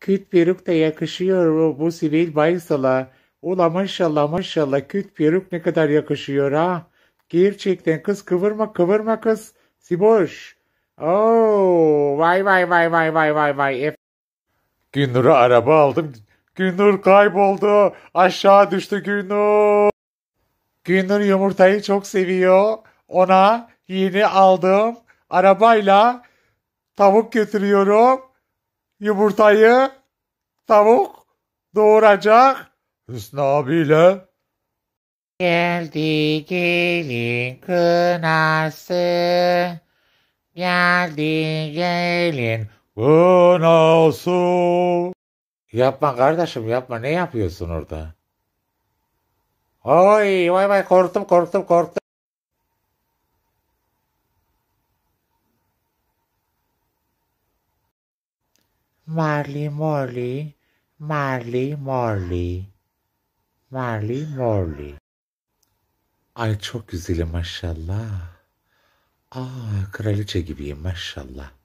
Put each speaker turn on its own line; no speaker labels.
Küt peruk da yakışıyor bu bu sivil Baysal'a. Ula maşallah maşallah küt peruk ne kadar yakışıyor ha. Gerçekten kız kıvırma kıvırma
kız. Siboş. Oo, vay vay vay vay vay vay vay. E
Gündür'e araba aldım.
Gündür kayboldu. Aşağı düştü Gündür. Gündür yumurtayı çok seviyor. Ona yeni aldım arabayla tavuk götürüyorum yumurtayı tavuk doğuracak
Hüsnü abiyle.
Geldi gelin kınası. Geldi gelin
kınası. Yapma kardeşim yapma ne yapıyorsun orada? Oy vay vay korktum korktum korktum.
Marley Morley, Marley Morley, Marley Morley. Ay çok güzelim maşallah. Aa kraliçe gibiyim maşallah.